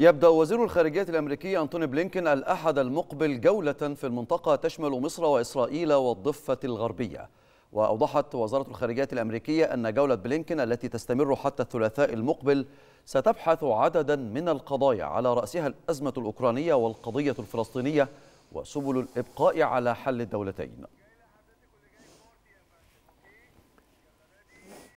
يبدأ وزير الخارجية الأمريكي أنتوني بلينكن الأحد المقبل جولة في المنطقة تشمل مصر وإسرائيل والضفة الغربية وأوضحت وزارة الخارجية الأمريكية أن جولة بلينكن التي تستمر حتى الثلاثاء المقبل ستبحث عددا من القضايا على رأسها الأزمة الأوكرانية والقضية الفلسطينية وسبل الإبقاء على حل الدولتين